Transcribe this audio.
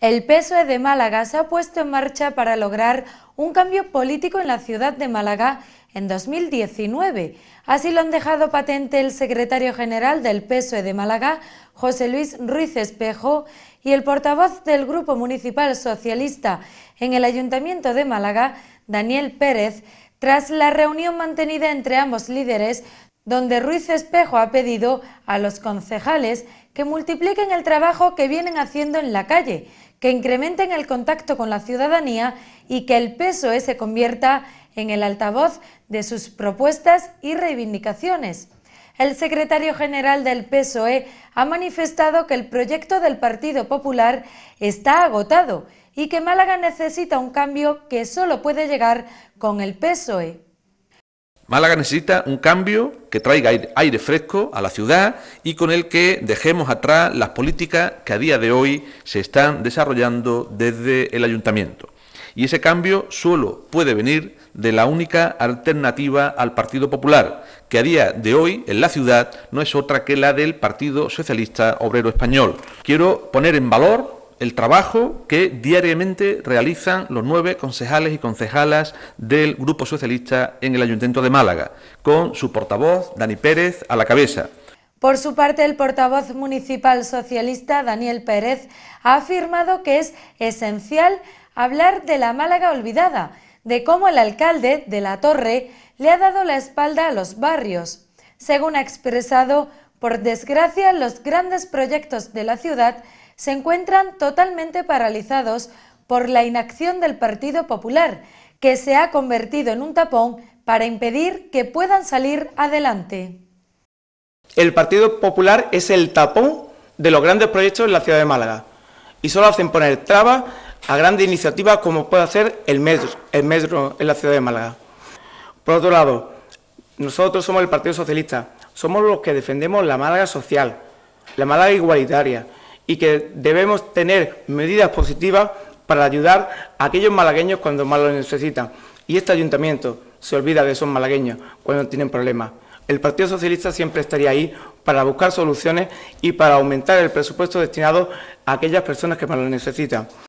El PSOE de Málaga se ha puesto en marcha para lograr un cambio político en la ciudad de Málaga en 2019. Así lo han dejado patente el secretario general del PSOE de Málaga, José Luis Ruiz Espejo, y el portavoz del Grupo Municipal Socialista en el Ayuntamiento de Málaga, Daniel Pérez, tras la reunión mantenida entre ambos líderes donde Ruiz Espejo ha pedido a los concejales que multipliquen el trabajo que vienen haciendo en la calle, que incrementen el contacto con la ciudadanía y que el PSOE se convierta en el altavoz de sus propuestas y reivindicaciones. El secretario general del PSOE ha manifestado que el proyecto del Partido Popular está agotado y que Málaga necesita un cambio que solo puede llegar con el PSOE. Málaga necesita un cambio que traiga aire fresco a la ciudad y con el que dejemos atrás las políticas que a día de hoy se están desarrollando desde el ayuntamiento. Y ese cambio solo puede venir de la única alternativa al Partido Popular, que a día de hoy en la ciudad no es otra que la del Partido Socialista Obrero Español. Quiero poner en valor el trabajo que diariamente realizan los nueve concejales y concejalas del Grupo Socialista en el Ayuntamiento de Málaga, con su portavoz, Dani Pérez, a la cabeza. Por su parte, el portavoz municipal socialista, Daniel Pérez, ha afirmado que es esencial hablar de la Málaga olvidada, de cómo el alcalde de la Torre le ha dado la espalda a los barrios. Según ha expresado, por desgracia, los grandes proyectos de la ciudad se encuentran totalmente paralizados por la inacción del Partido Popular, que se ha convertido en un tapón para impedir que puedan salir adelante. El Partido Popular es el tapón de los grandes proyectos en la ciudad de Málaga y solo hacen poner trabas a grandes iniciativas como puede hacer el metro, el en la ciudad de Málaga. Por otro lado, nosotros somos el Partido Socialista, somos los que defendemos la Málaga social, la Málaga igualitaria, y que debemos tener medidas positivas para ayudar a aquellos malagueños cuando más lo necesitan. Y este ayuntamiento se olvida de esos malagueños cuando tienen problemas. El Partido Socialista siempre estaría ahí para buscar soluciones y para aumentar el presupuesto destinado a aquellas personas que más lo necesitan.